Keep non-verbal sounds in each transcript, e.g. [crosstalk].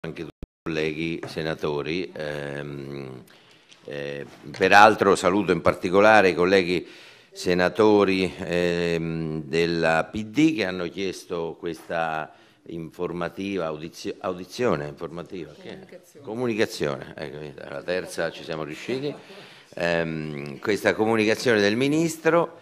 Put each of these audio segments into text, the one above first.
anche tutti i colleghi senatori. Ehm, eh, peraltro saluto in particolare i colleghi senatori ehm, della PD che hanno chiesto questa informativa, audizio, audizione informativa, comunicazione, comunicazione. Ecco, la terza ci siamo riusciti, ehm, questa comunicazione del Ministro.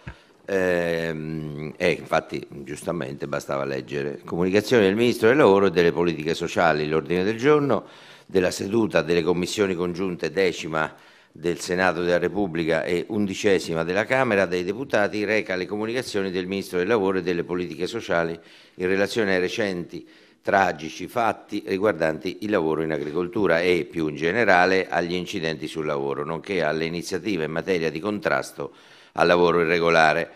Ehm, e infatti, giustamente, bastava leggere. Comunicazione del Ministro del Lavoro e delle Politiche Sociali, l'ordine del giorno della seduta delle commissioni congiunte decima del Senato della Repubblica e undicesima della Camera dei Deputati reca le comunicazioni del Ministro del Lavoro e delle Politiche Sociali in relazione ai recenti tragici fatti riguardanti il lavoro in agricoltura e, più in generale, agli incidenti sul lavoro, nonché alle iniziative in materia di contrasto al lavoro irregolare.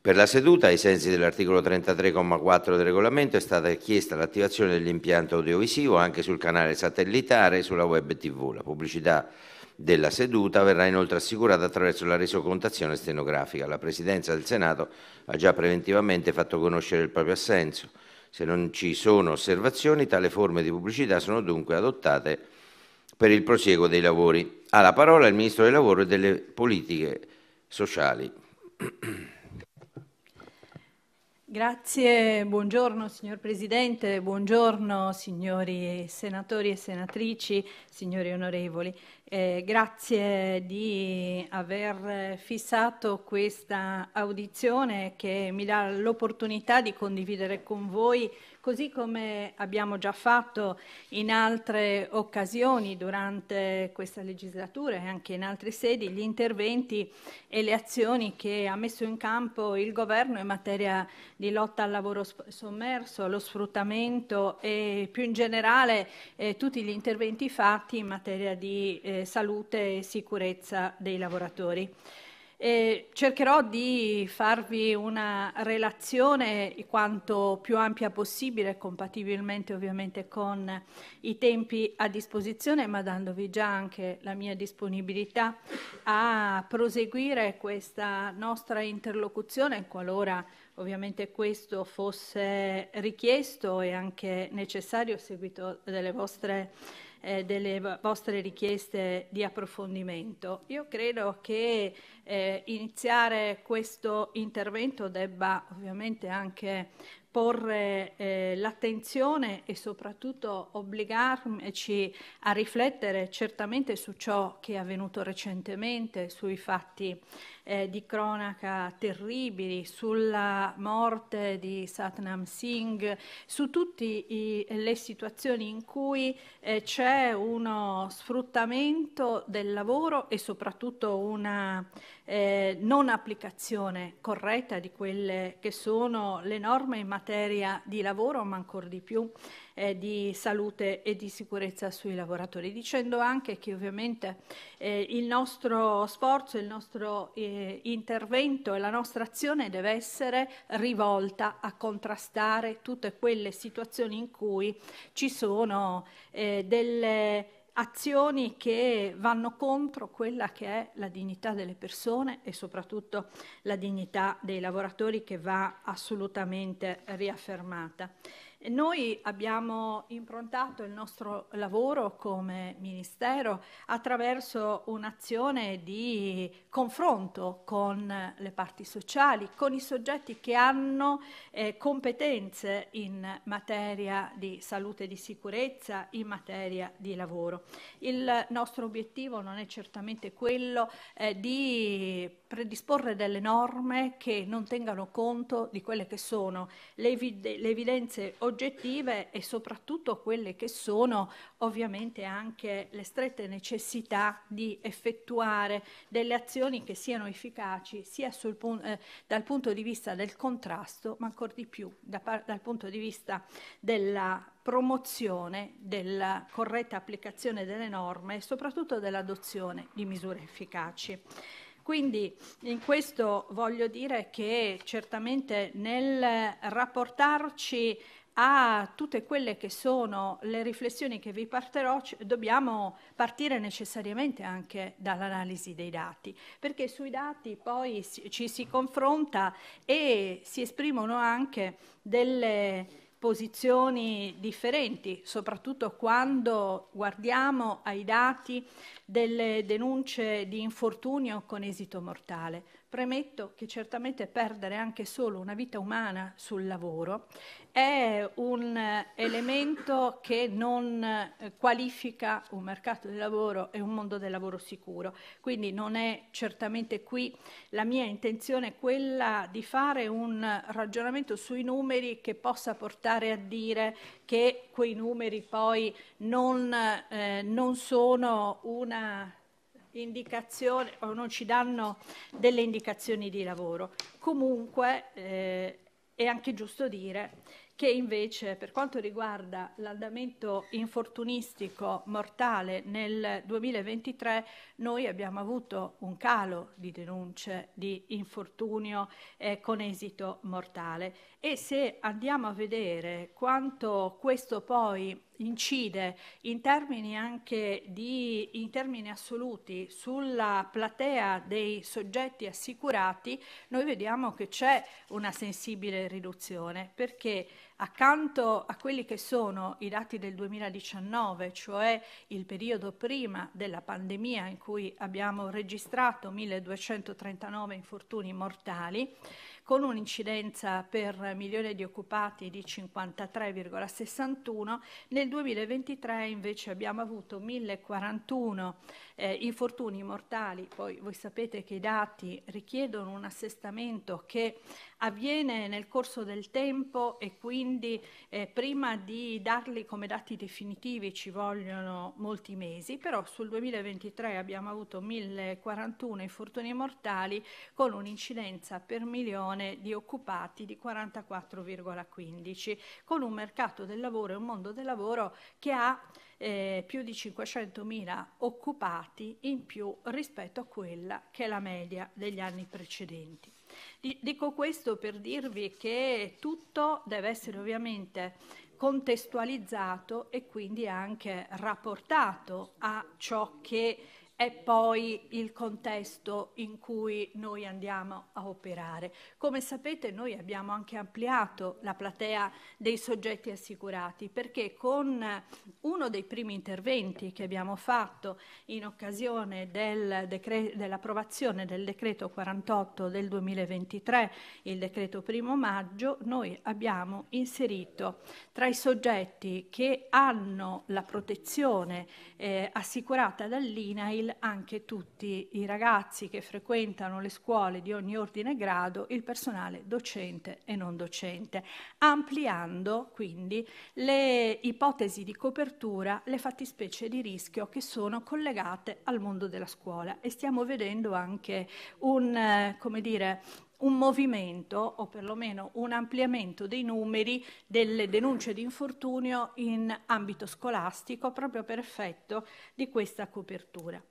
Per la seduta, ai sensi dell'articolo 33,4 del regolamento, è stata chiesta l'attivazione dell'impianto audiovisivo anche sul canale satellitare e sulla web TV. La pubblicità della seduta verrà inoltre assicurata attraverso la resocontazione stenografica. La Presidenza del Senato ha già preventivamente fatto conoscere il proprio assenso. Se non ci sono osservazioni, tale forme di pubblicità sono dunque adottate per il prosieguo dei lavori. Ha la parola il Ministro del Lavoro e delle Politiche sociali. Grazie, buongiorno signor Presidente, buongiorno signori senatori e senatrici, signori onorevoli. Eh, grazie di aver fissato questa audizione che mi dà l'opportunità di condividere con voi così come abbiamo già fatto in altre occasioni durante questa legislatura e anche in altre sedi, gli interventi e le azioni che ha messo in campo il governo in materia di lotta al lavoro sommerso, allo sfruttamento e più in generale eh, tutti gli interventi fatti in materia di eh, salute e sicurezza dei lavoratori. Eh, cercherò di farvi una relazione quanto più ampia possibile, compatibilmente ovviamente con i tempi a disposizione, ma dandovi già anche la mia disponibilità a proseguire questa nostra interlocuzione qualora ovviamente questo fosse richiesto e anche necessario a seguito delle vostre domande eh, delle vostre richieste di approfondimento. Io credo che eh, iniziare questo intervento debba ovviamente anche porre eh, l'attenzione e soprattutto obbligarci a riflettere certamente su ciò che è avvenuto recentemente, sui fatti eh, di cronaca terribili, sulla morte di Satnam Singh, su tutte le situazioni in cui eh, c'è uno sfruttamento del lavoro e soprattutto una eh, non applicazione corretta di quelle che sono le norme in materia di lavoro, ma ancora di più eh, di salute e di sicurezza sui lavoratori, dicendo anche che ovviamente eh, il nostro sforzo, il nostro eh, intervento e la nostra azione deve essere rivolta a contrastare tutte quelle situazioni in cui ci sono eh, delle azioni che vanno contro quella che è la dignità delle persone e soprattutto la dignità dei lavoratori che va assolutamente riaffermata. Noi abbiamo improntato il nostro lavoro come Ministero attraverso un'azione di confronto con le parti sociali, con i soggetti che hanno eh, competenze in materia di salute e di sicurezza, in materia di lavoro. Il nostro obiettivo non è certamente quello eh, di predisporre delle norme che non tengano conto di quelle che sono le, evidenze oggettive oggettive e soprattutto quelle che sono ovviamente anche le strette necessità di effettuare delle azioni che siano efficaci sia sul, eh, dal punto di vista del contrasto, ma ancora di più da, dal punto di vista della promozione della corretta applicazione delle norme e soprattutto dell'adozione di misure efficaci. Quindi in questo voglio dire che certamente nel rapportarci a tutte quelle che sono le riflessioni che vi parterò, dobbiamo partire necessariamente anche dall'analisi dei dati, perché sui dati poi ci si confronta e si esprimono anche delle posizioni differenti, soprattutto quando guardiamo ai dati delle denunce di infortunio con esito mortale. Premetto che certamente perdere anche solo una vita umana sul lavoro è un elemento che non eh, qualifica un mercato del lavoro e un mondo del lavoro sicuro. Quindi non è certamente qui la mia intenzione quella di fare un ragionamento sui numeri che possa portare a dire che quei numeri poi non, eh, non sono una una indicazione o non ci danno delle indicazioni di lavoro. Comunque eh, è anche giusto dire che invece per quanto riguarda l'andamento infortunistico mortale nel 2023 noi abbiamo avuto un calo di denunce di infortunio eh, con esito mortale e se andiamo a vedere quanto questo poi incide in termini anche di, in termini assoluti sulla platea dei soggetti assicurati, noi vediamo che c'è una sensibile riduzione perché accanto a quelli che sono i dati del 2019, cioè il periodo prima della pandemia in cui abbiamo registrato 1239 infortuni mortali, con un'incidenza per milione di occupati di 53,61, nel 2023 invece abbiamo avuto 1041 eh, infortuni mortali, poi voi sapete che i dati richiedono un assestamento che avviene nel corso del tempo e quindi eh, prima di darli come dati definitivi ci vogliono molti mesi, però sul 2023 abbiamo avuto 1041 infortuni mortali con un'incidenza per milione di occupati di 44,15, con un mercato del lavoro e un mondo del lavoro che ha eh, più di 500.000 occupati in più rispetto a quella che è la media degli anni precedenti. Dico questo per dirvi che tutto deve essere ovviamente contestualizzato e quindi anche rapportato a ciò che è poi il contesto in cui noi andiamo a operare. Come sapete noi abbiamo anche ampliato la platea dei soggetti assicurati perché con uno dei primi interventi che abbiamo fatto in occasione del dell'approvazione del decreto 48 del 2023, il decreto primo maggio, noi abbiamo inserito tra i soggetti che hanno la protezione eh, assicurata dall'INAIL anche tutti i ragazzi che frequentano le scuole di ogni ordine e grado, il personale docente e non docente, ampliando quindi le ipotesi di copertura, le fattispecie di rischio che sono collegate al mondo della scuola e stiamo vedendo anche un, eh, come dire, un movimento o perlomeno un ampliamento dei numeri delle denunce di infortunio in ambito scolastico proprio per effetto di questa copertura.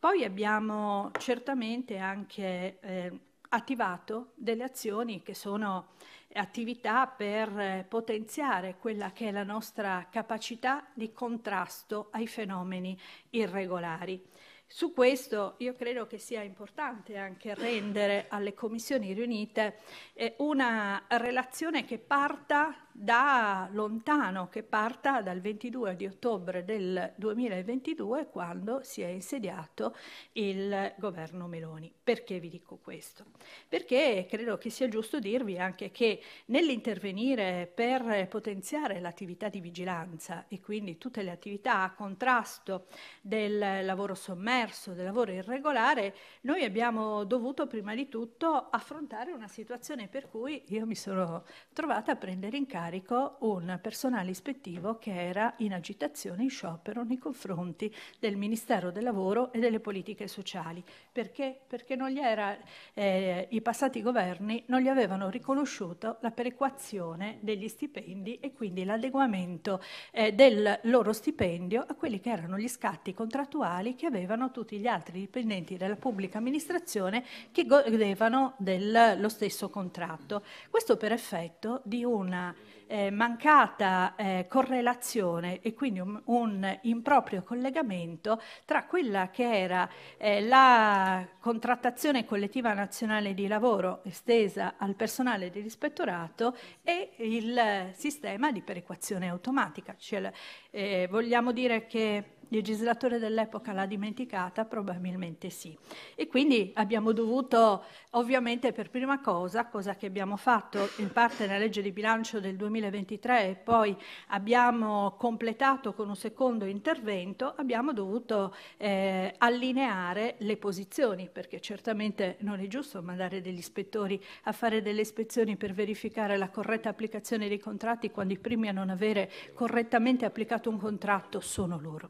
Poi abbiamo certamente anche eh, attivato delle azioni che sono attività per eh, potenziare quella che è la nostra capacità di contrasto ai fenomeni irregolari. Su questo io credo che sia importante anche rendere alle commissioni riunite eh, una relazione che parta da lontano, che parta dal 22 di ottobre del 2022 quando si è insediato il governo Meloni. Perché vi dico questo? Perché credo che sia giusto dirvi anche che nell'intervenire per potenziare l'attività di vigilanza e quindi tutte le attività a contrasto del lavoro sommerso, del lavoro irregolare, noi abbiamo dovuto prima di tutto affrontare una situazione per cui io mi sono trovata a prendere in carico carico un personale ispettivo che era in agitazione, in sciopero nei confronti del Ministero del Lavoro e delle politiche sociali. Perché? Perché era, eh, i passati governi non gli avevano riconosciuto la perequazione degli stipendi e quindi l'adeguamento eh, del loro stipendio a quelli che erano gli scatti contrattuali che avevano tutti gli altri dipendenti della pubblica amministrazione che godevano dello stesso contratto. Questo per effetto di una eh, mancata eh, correlazione e quindi un, un, improprio collegamento tra quella che era eh, la contrattazione collettiva nazionale di lavoro estesa al personale dell'ispettorato e il sistema di perequazione automatica. Cioè, eh, vogliamo dire che il legislatore dell'epoca l'ha dimenticata? Probabilmente sì. E quindi abbiamo dovuto, ovviamente per prima cosa, cosa che abbiamo fatto in parte nella legge di bilancio del 2023 e poi abbiamo completato con un secondo intervento, abbiamo dovuto eh, allineare le posizioni, perché certamente non è giusto mandare degli ispettori a fare delle ispezioni per verificare la corretta applicazione dei contratti quando i primi a non avere correttamente applicato un contratto sono loro.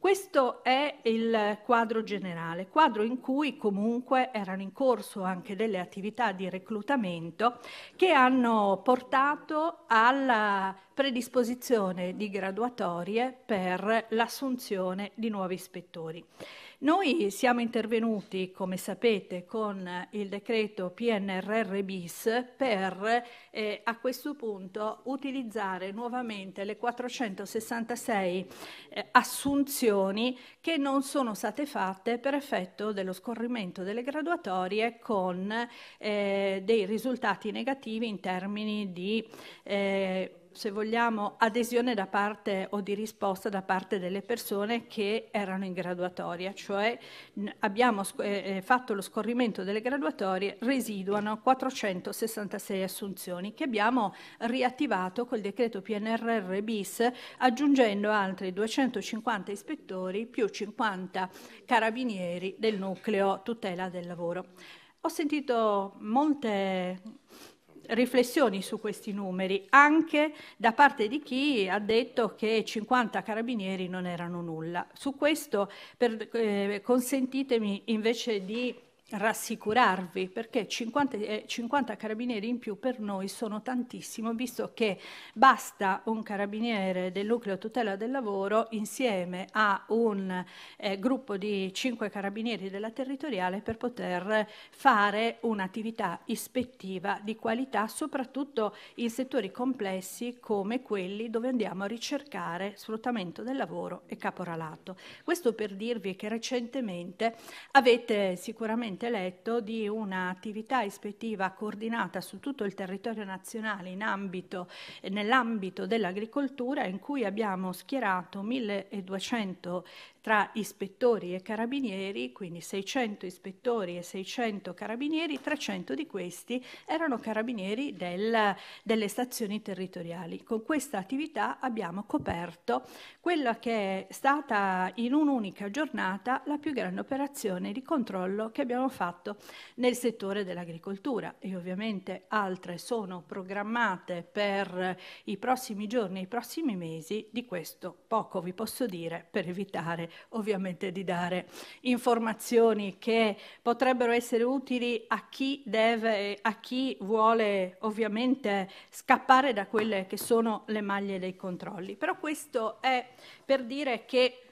Questo è il quadro generale, quadro in cui comunque erano in corso anche delle attività di reclutamento che hanno portato alla predisposizione di graduatorie per l'assunzione di nuovi ispettori. Noi siamo intervenuti, come sapete, con eh, il decreto PNRR bis per eh, a questo punto utilizzare nuovamente le 466 eh, assunzioni che non sono state fatte per effetto dello scorrimento delle graduatorie con eh, dei risultati negativi in termini di eh, se vogliamo, adesione da parte o di risposta da parte delle persone che erano in graduatoria, cioè abbiamo eh, eh, fatto lo scorrimento delle graduatorie, residuano 466 assunzioni che abbiamo riattivato col decreto PNRR bis aggiungendo altri 250 ispettori più 50 carabinieri del nucleo tutela del lavoro. Ho sentito molte riflessioni su questi numeri, anche da parte di chi ha detto che 50 carabinieri non erano nulla. Su questo per, eh, consentitemi invece di rassicurarvi perché 50, 50, eh, carabinieri in più per noi sono tantissimo visto che basta un carabiniere del nucleo tutela del lavoro insieme a un eh, gruppo di 5 carabinieri della territoriale per poter fare un'attività ispettiva di qualità soprattutto in settori complessi come quelli dove andiamo a ricercare sfruttamento del lavoro e caporalato. Questo per dirvi che recentemente avete sicuramente recentemente eletto di un'attività ispettiva coordinata su tutto il territorio nazionale nell'ambito dell'agricoltura in cui abbiamo schierato 1200 tra ispettori e carabinieri, quindi 600 ispettori e 600 carabinieri, 300 di questi erano carabinieri del, delle stazioni territoriali. Con questa attività abbiamo coperto quella che è stata in un'unica giornata la più grande operazione di controllo che abbiamo fatto nel settore dell'agricoltura e ovviamente altre sono programmate per i prossimi giorni, i prossimi mesi, di questo poco vi posso dire per evitare ovviamente di dare informazioni che potrebbero essere utili a chi deve, a chi vuole ovviamente scappare da quelle che sono le maglie dei controlli. Però questo è per dire che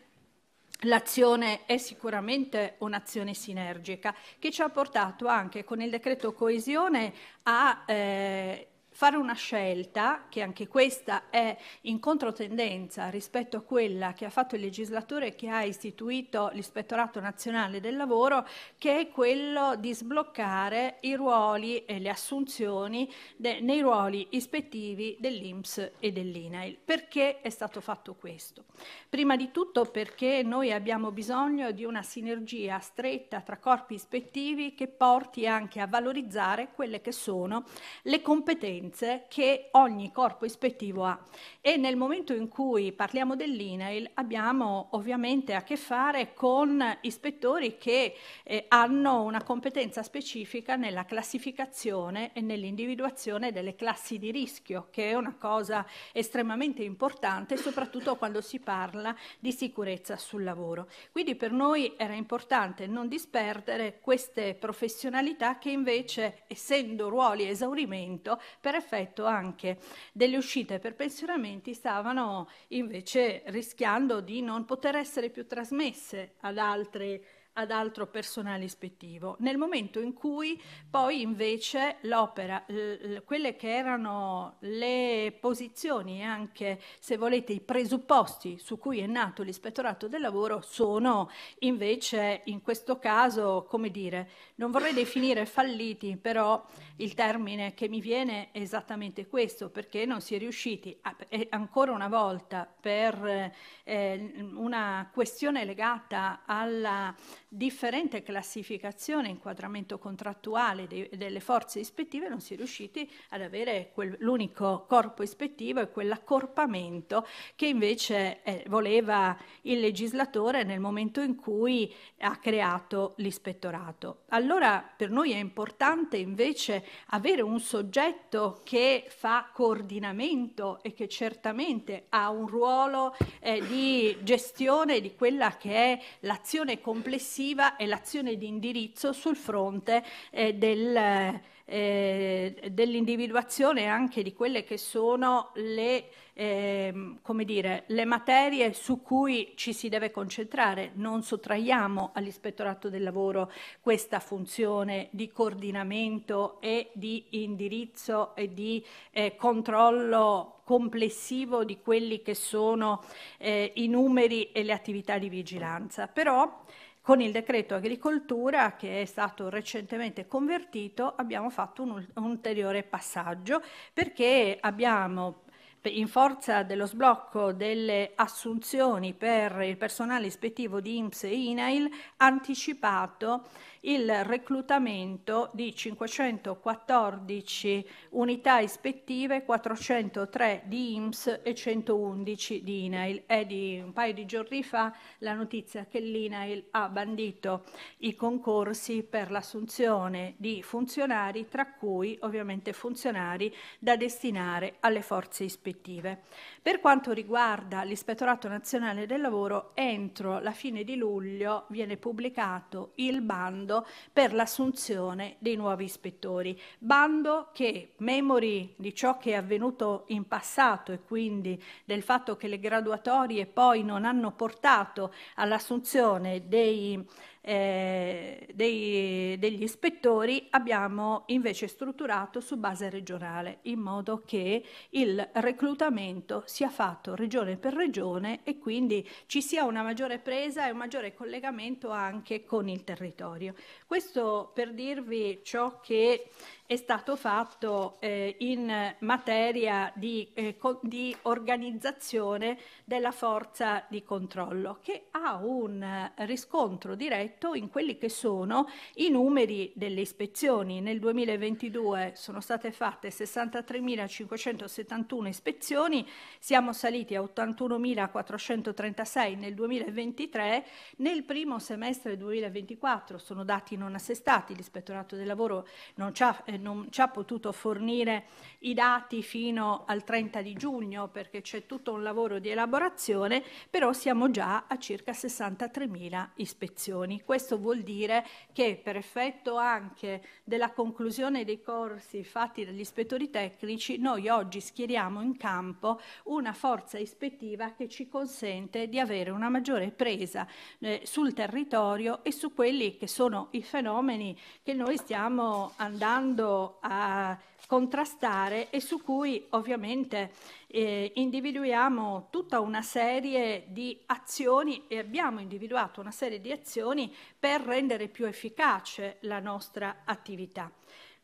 L'azione è sicuramente un'azione sinergica che ci ha portato anche con il decreto coesione a eh, fare una scelta, che anche questa è in controtendenza rispetto a quella che ha fatto il legislatore che ha istituito l'Ispettorato Nazionale del Lavoro, che è quello di sbloccare i ruoli e le assunzioni de- nei ruoli ispettivi dell'Inps e dell'INAIL. Perché è stato fatto questo? Prima di tutto perché noi abbiamo bisogno di una sinergia stretta tra corpi ispettivi che porti anche a valorizzare quelle che sono le competenze competenze che ogni corpo ispettivo ha e nel momento in cui parliamo dell'INAIL abbiamo ovviamente a che fare con ispettori che eh, hanno una competenza specifica nella classificazione e nell'individuazione delle classi di rischio, che è una cosa estremamente importante, soprattutto quando si parla di sicurezza sul lavoro. Quindi per noi era importante non disperdere queste professionalità che invece, essendo ruoli esaurimento, per effetto anche delle uscite per pensionamenti stavano invece rischiando di non poter essere più trasmesse ad altre ad altro personale ispettivo. Nel momento in cui poi invece l'opera, l- quelle che erano le posizioni e anche, se volete, i presupposti su cui è nato l'ispettorato del lavoro sono invece in questo caso, come dire, non vorrei definire falliti, però il termine che mi viene è esattamente questo, perché non si è riusciti a, ancora una volta per eh, una questione legata alla differente classificazione, inquadramento contrattuale de- delle forze ispettive, non si è riusciti ad avere quel, l'unico corpo ispettivo e quell'accorpamento che invece eh, voleva il legislatore nel momento in cui ha creato l'ispettorato. Allora per noi è importante invece avere un soggetto che fa coordinamento e che certamente ha un ruolo eh, di gestione di quella che è l'azione complessiva legislativa e l'azione di indirizzo sul fronte eh, del, eh, dell'individuazione anche di quelle che sono le, eh, come dire, le materie su cui ci si deve concentrare. Non sottraiamo all'ispettorato del lavoro questa funzione di coordinamento e di indirizzo e di eh, controllo complessivo di quelli che sono eh, i numeri e le attività di vigilanza. Però con il decreto agricoltura che è stato recentemente convertito abbiamo fatto un, un ulteriore passaggio perché abbiamo in forza dello sblocco delle assunzioni per il personale ispettivo di INPS e INAIL, ha anticipato il reclutamento di 514 unità ispettive, 403 di INPS e 111 di INAIL. È di un paio di giorni fa la notizia che l'INAIL ha bandito i concorsi per l'assunzione di funzionari, tra cui ovviamente funzionari da destinare alle forze ispettive rispettive. Per quanto riguarda l'Ispettorato Nazionale del Lavoro, entro la fine di luglio viene pubblicato il bando per l'assunzione dei nuovi ispettori, bando che, memori di ciò che è avvenuto in passato e quindi del fatto che le graduatorie poi non hanno portato all'assunzione dei ispettori, eh, dei, degli ispettori abbiamo invece strutturato su base regionale, in modo che il reclutamento sia fatto regione per regione e quindi ci sia una maggiore presa e un maggiore collegamento anche con il territorio. Questo per dirvi ciò che è stato fatto eh, in materia di, eh, co- di, organizzazione della forza di controllo, che ha un eh, riscontro diretto in quelli che sono i numeri delle ispezioni. Nel 2022 sono state fatte 63.571 ispezioni, siamo saliti a 81.436 nel 2023, nel primo semestre 2024 sono dati non assestati, l'ispettorato del lavoro non ci ha eh, non ci ha potuto fornire i dati fino al 30 di giugno perché c'è tutto un lavoro di elaborazione, però siamo già a circa 63.000 ispezioni. Questo vuol dire che per effetto anche della conclusione dei corsi fatti dagli ispettori tecnici, noi oggi schieriamo in campo una forza ispettiva che ci consente di avere una maggiore presa eh, sul territorio e su quelli che sono i fenomeni che noi stiamo andando andando a contrastare e su cui ovviamente eh, individuiamo tutta una serie di azioni e abbiamo individuato una serie di azioni per rendere più efficace la nostra attività.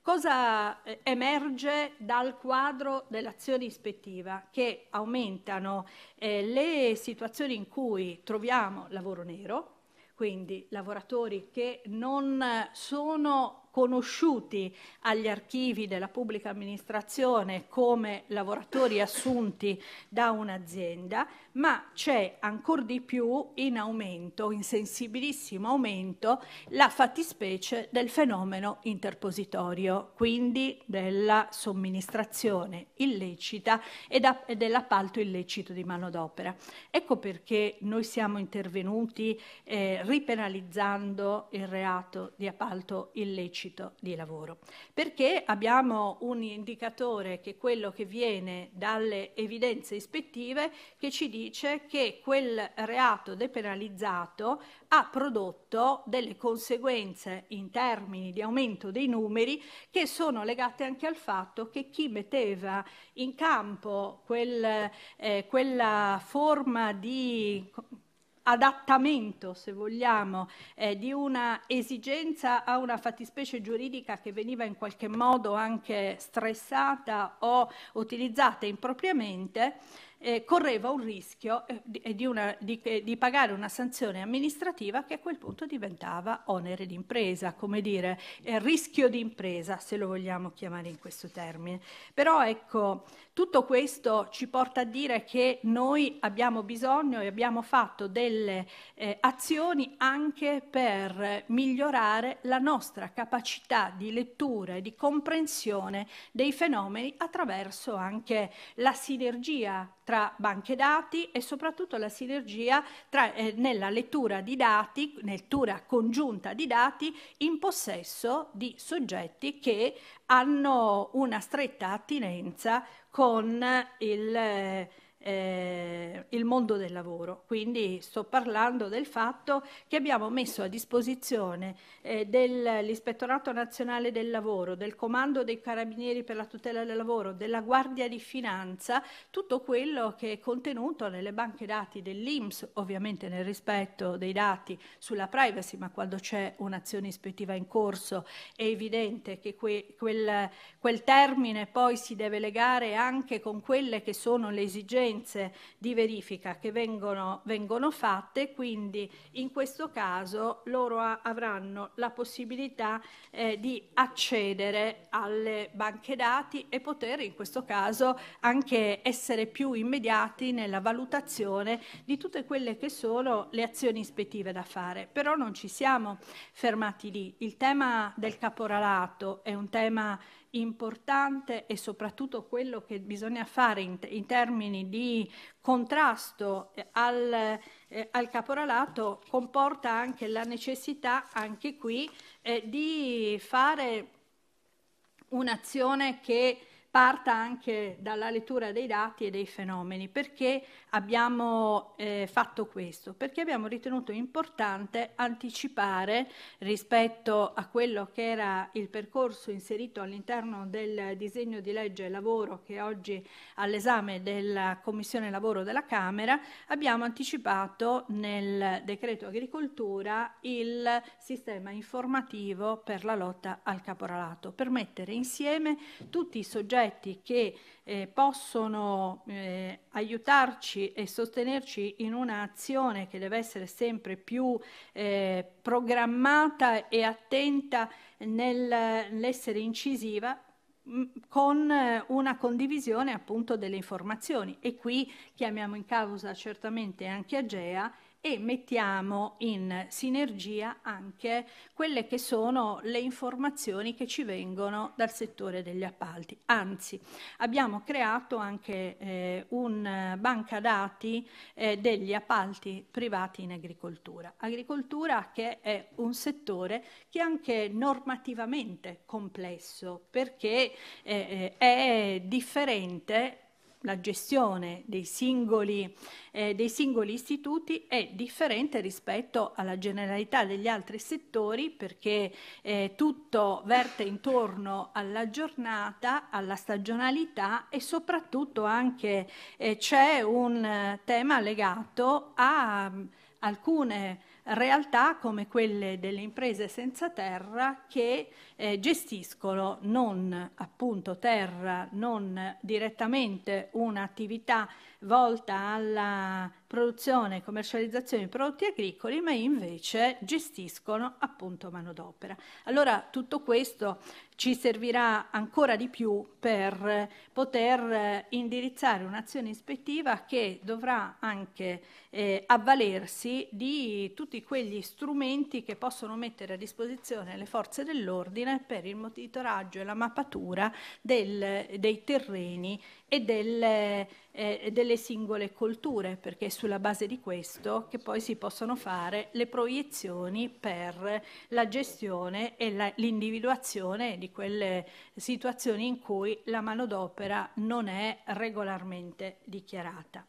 Cosa eh, emerge dal quadro dell'azione ispettiva? Che aumentano eh, le situazioni in cui troviamo lavoro nero, quindi lavoratori che non sono conosciuti agli archivi della pubblica amministrazione come lavoratori assunti da un'azienda, ma c'è ancora di più in aumento, in sensibilissimo aumento, la fattispecie del fenomeno interpositorio, quindi della somministrazione illecita e, da, e dell'appalto illecito di manodopera. Ecco perché noi siamo intervenuti eh, ripenalizzando il reato di appalto illecito di lavoro, perché abbiamo un indicatore che è quello che viene dalle evidenze ispettive che ci dice dice che quel reato depenalizzato ha prodotto delle conseguenze in termini di aumento dei numeri che sono legate anche al fatto che chi metteva in campo quel, eh, quella forma di adattamento, se vogliamo, eh, di una esigenza a una fattispecie giuridica che veniva in qualche modo anche stressata o utilizzata impropriamente, eh, correva un rischio eh, di, eh, una, di, di, pagare una sanzione amministrativa che a quel punto diventava onere d'impresa, come dire, eh, rischio di impresa, se lo vogliamo chiamare in questo termine. Però ecco, tutto questo ci porta a dire che noi abbiamo bisogno e abbiamo fatto delle eh, azioni anche per migliorare la nostra capacità di lettura e di comprensione dei fenomeni attraverso anche la sinergia tra banche dati e soprattutto la sinergia tra, eh, nella lettura di dati, lettura congiunta di dati in possesso di soggetti che hanno una stretta attinenza con il eh, eh, il mondo del lavoro. Quindi sto parlando del fatto che abbiamo messo a disposizione eh, dell'Ispettorato Nazionale del Lavoro, del Comando dei Carabinieri per la tutela del lavoro, della Guardia di Finanza, tutto quello che è contenuto nelle banche dati dell'IMS, ovviamente nel rispetto dei dati sulla privacy, ma quando c'è un'azione ispettiva in corso è evidente che que- quel, quel termine poi si deve legare anche con quelle che sono le esigenze esigenze di verifica che vengono, vengono fatte, quindi in questo caso loro a, avranno la possibilità eh, di accedere alle banche dati e poter in questo caso anche essere più immediati nella valutazione di tutte quelle che sono le azioni ispettive da fare. Però non ci siamo fermati lì. Il tema del caporalato è un tema importante e soprattutto quello che bisogna fare in, in termini di contrasto eh, al, eh, al, caporalato comporta anche la necessità, anche qui, eh, di fare un'azione che parta anche dalla lettura dei dati e dei fenomeni. Perché abbiamo eh, fatto questo? Perché abbiamo ritenuto importante anticipare rispetto a quello che era il percorso inserito all'interno del disegno di legge lavoro che è oggi all'esame della Commissione Lavoro della Camera, abbiamo anticipato nel decreto agricoltura il sistema informativo per la lotta al caporalato, per mettere insieme tutti i soggetti progetti che eh, possono eh, aiutarci e sostenerci in un'azione che deve essere sempre più eh, programmata e attenta nell'essere incisiva mm, con eh, una condivisione appunto delle informazioni e qui chiamiamo in causa certamente anche Agea e mettiamo in sinergia anche quelle che sono le informazioni che ci vengono dal settore degli appalti. Anzi, abbiamo creato anche eh, un banca dati eh, degli appalti privati in agricoltura. Agricoltura che è un settore che è anche normativamente complesso perché eh, eh è differente la gestione dei singoli, eh, dei singoli, istituti è differente rispetto alla generalità degli altri settori perché eh, tutto verte intorno alla giornata, alla stagionalità e soprattutto anche eh, c'è un eh, tema legato a mh, mm, alcune realtà come quelle delle imprese senza terra che eh, gestiscono non appunto terra, non direttamente un'attività volta alla produzione e commercializzazione di prodotti agricoli, ma invece gestiscono appunto manodopera. Allora tutto questo ci servirà ancora di più per poter indirizzare un'azione ispettiva che dovrà anche eh, avvalersi di tutti quegli strumenti che possono mettere a disposizione le forze dell'ordine per il monitoraggio e la mappatura del, dei terreni e delle, eh, delle, singole colture, perché è sulla base di questo che poi si possono fare le proiezioni per la gestione e la, l'individuazione di quelle situazioni in cui la manodopera non è regolarmente dichiarata.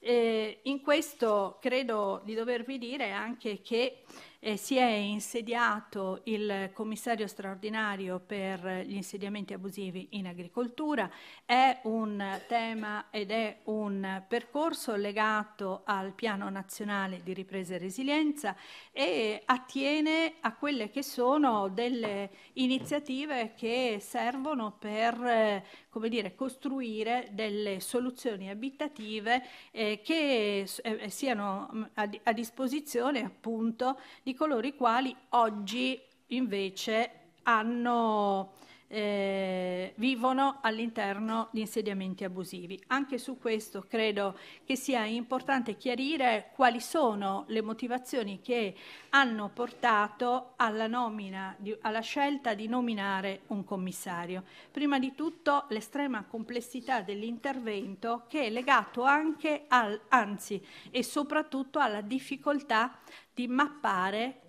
Eh, in questo credo di dovervi dire anche che eh, si è insediato il commissario straordinario per gli insediamenti abusivi in agricoltura, è un tema ed è un percorso legato al piano nazionale di ripresa e resilienza e attiene a quelle che sono delle iniziative che servono per come dire, costruire delle soluzioni abitative eh, che eh, siano a, a disposizione appunto di coloro i quali oggi invece hanno eh, vivono all'interno di insediamenti abusivi. Anche su questo credo che sia importante chiarire quali sono le motivazioni che hanno portato alla, nomina, alla scelta di nominare un commissario. Prima di tutto l'estrema complessità dell'intervento che è legato anche al, anzi e soprattutto alla difficoltà di mappare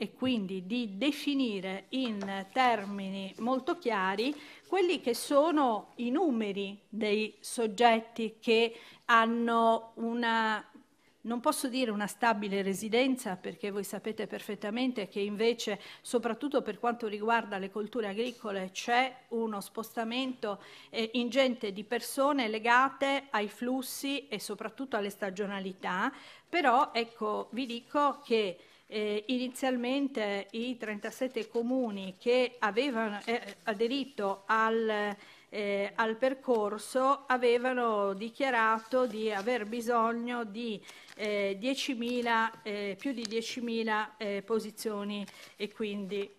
e quindi di definire in termini molto chiari quelli che sono i numeri dei soggetti che hanno una non posso dire una stabile residenza perché voi sapete perfettamente che invece soprattutto per quanto riguarda le colture agricole c'è uno spostamento eh, ingente di persone legate ai flussi e soprattutto alle stagionalità, però ecco vi dico che eh, inizialmente i 37 comuni che avevano eh, aderito al, eh, al, percorso avevano dichiarato di aver bisogno di 10.000, eh, eh, più di 10.000 eh, posizioni e quindi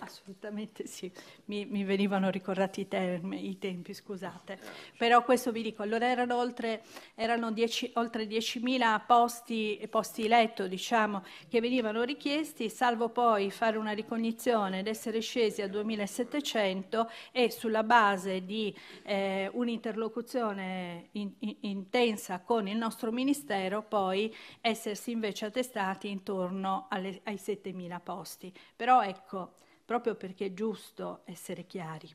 Assolutamente sì, mi, mi venivano ricordati i, termi, i, tempi, scusate. Eh, Però questo vi dico, allora erano oltre, erano dieci, oltre 10.000 posti, posti letto diciamo, che venivano richiesti, salvo poi fare una ricognizione ed essere scesi a 2.700 e sulla base di eh, un'interlocuzione in, in, intensa con il nostro Ministero poi essersi invece attestati intorno alle, ai 7.000 posti. Però ecco, proprio perché è giusto essere chiari.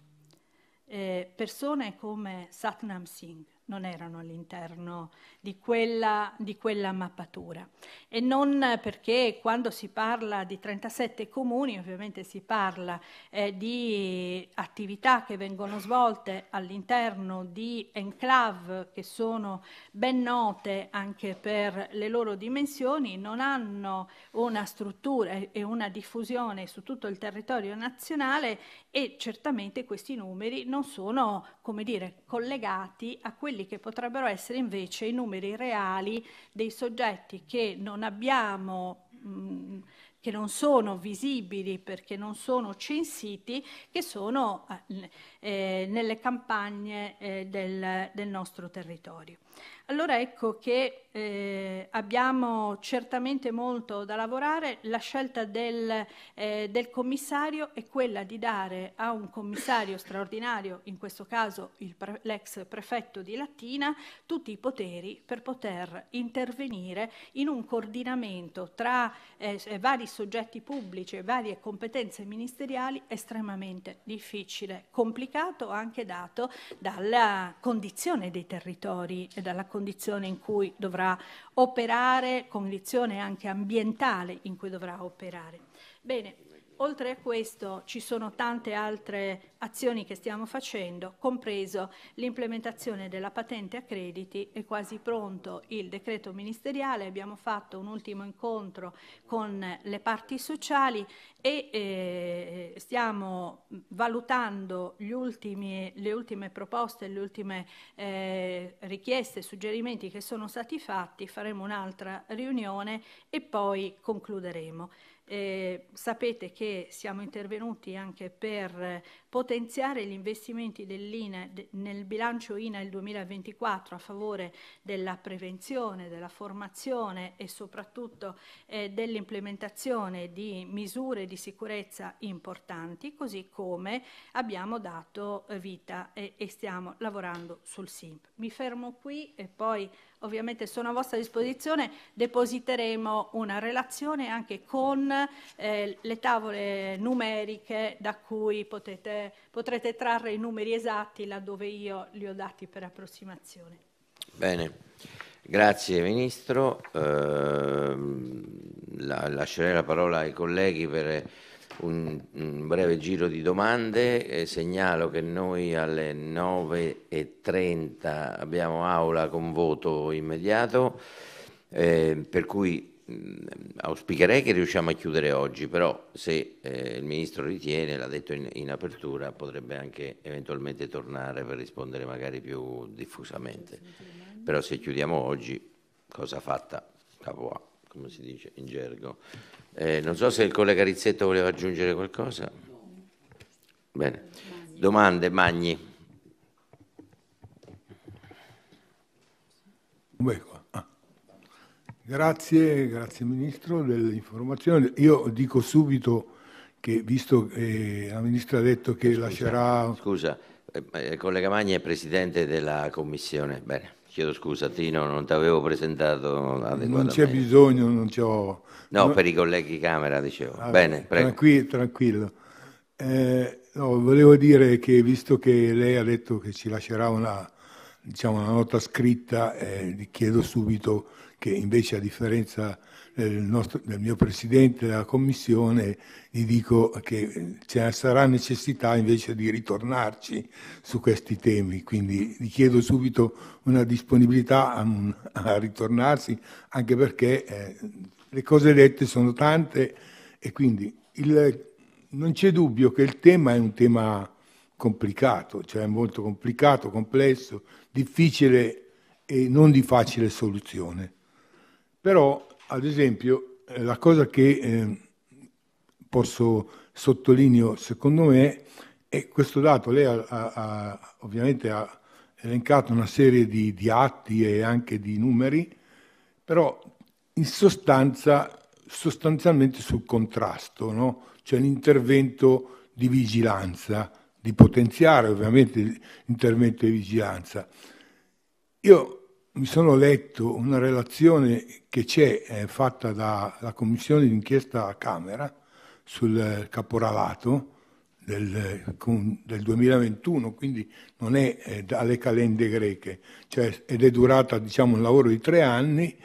Eh, persone come Satnam Singh, non erano all'interno di quella, di quella, mappatura. E non perché quando si parla di 37 comuni ovviamente si parla eh, di attività che vengono svolte all'interno di enclave che sono ben note anche per le loro dimensioni, non hanno una struttura e una diffusione su tutto il territorio nazionale e certamente questi numeri non sono, come dire, collegati a quelli che potrebbero essere invece i numeri reali dei soggetti che non abbiamo mh, mm, che non sono visibili perché non sono censiti, che sono eh, eh nelle campagne eh, del, del nostro territorio. Allora ecco che eh, abbiamo certamente molto da lavorare, la scelta del, eh, del, commissario è quella di dare a un commissario straordinario, in questo caso pre- l'ex prefetto di Latina, tutti i poteri per poter intervenire in un coordinamento tra eh, eh, vari soggetti pubblici e varie competenze ministeriali estremamente difficile, complicato anche dato dalla condizione dei territori e dalla condizione in cui dovrà operare, condizione anche ambientale in cui dovrà operare. Bene, Oltre a questo ci sono tante altre azioni che stiamo facendo, compreso l'implementazione della patente a crediti, è quasi pronto il decreto ministeriale, abbiamo fatto un ultimo incontro con le parti sociali e eh, stiamo valutando ultimi, le ultime proposte, le ultime eh, richieste, suggerimenti che sono stati fatti, faremo un'altra riunione e poi concluderemo. Eh, sapete che siamo intervenuti anche per potenziare gli investimenti dell'INE nel bilancio INA il 2024 a favore della prevenzione, della formazione e soprattutto eh, dell'implementazione di misure di sicurezza importanti, così come abbiamo dato eh, vita e, e stiamo lavorando sul SIMP. Mi fermo qui e poi ovviamente sono a vostra disposizione, depositeremo una relazione anche con eh, le tavole numeriche da cui potete potrete trarre i numeri esatti laddove io li ho dati per approssimazione. Bene, grazie Ministro. Eh, la, lascerei la parola ai colleghi per un, un breve giro di domande. Eh, segnalo che noi alle 9.30 abbiamo aula con voto immediato, eh, per cui auspicherei che riusciamo a chiudere oggi, però se eh, il Ministro ritiene, l'ha detto in, in, apertura, potrebbe anche eventualmente tornare per rispondere magari più diffusamente. Però se chiudiamo oggi, cosa fatta, Capo A, come si dice in gergo. Eh, non so se il collega Rizzetto voleva aggiungere qualcosa. Bene. Domande, Magni. Beh, Grazie, grazie Ministro dell'informazione. Io dico subito che, visto che eh, la Ministra ha detto che scusa, lascerà... Scusa, eh, eh, collega Magni è Presidente della Commissione. Bene, chiedo scusa Tino, non ti avevo presentato Non c'è bisogno, non c'ho... No, no, per i colleghi Camera, dicevo. Ah, Bene, prego. Tranquillo, tranquillo. Eh, no, volevo dire che, visto che lei ha detto che ci lascerà una, diciamo, una nota scritta, eh, chiedo subito che invece a differenza eh, del, nostro, del mio Presidente della Commissione, gli dico che eh, ce sarà necessità invece di ritornarci su questi temi, quindi gli chiedo subito una disponibilità a, [laughs] a ritornarsi, anche perché eh, le cose dette sono tante e quindi il, non c'è dubbio che il tema è un tema complicato, cioè molto complicato, complesso, difficile e non di facile soluzione. Però, ad esempio, eh, la cosa che eh, posso sottolineo, secondo me, è questo dato. Lei ha, ha, ovviamente ha elencato una serie di, di atti e anche di numeri, però in sostanza sostanzialmente sul contrasto, no? cioè l'intervento di vigilanza, di potenziare ovviamente l'intervento di vigilanza. Io mi sono letto una relazione che c'è eh, fatta dalla commissione d'inchiesta a Camera sul caporalato del, del 2021, quindi non è eh, alle calende greche, cioè, ed è durata diciamo, un lavoro di tre anni